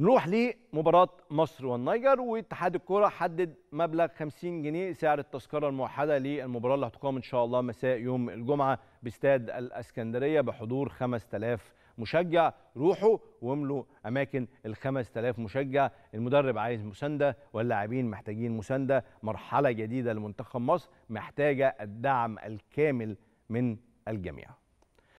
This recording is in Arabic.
نروح لمباراة مصر والنيجر واتحاد الكرة حدد مبلغ 50 جنيه سعر التذكرة الموحدة للمباراة اللي هتقام إن شاء الله مساء يوم الجمعة باستاد الأسكندرية بحضور 5000 مشجع روحوا واملوا أماكن ال 5000 مشجع المدرب عايز مساندة واللاعبين محتاجين مساندة مرحلة جديدة لمنتخب مصر محتاجة الدعم الكامل من الجميع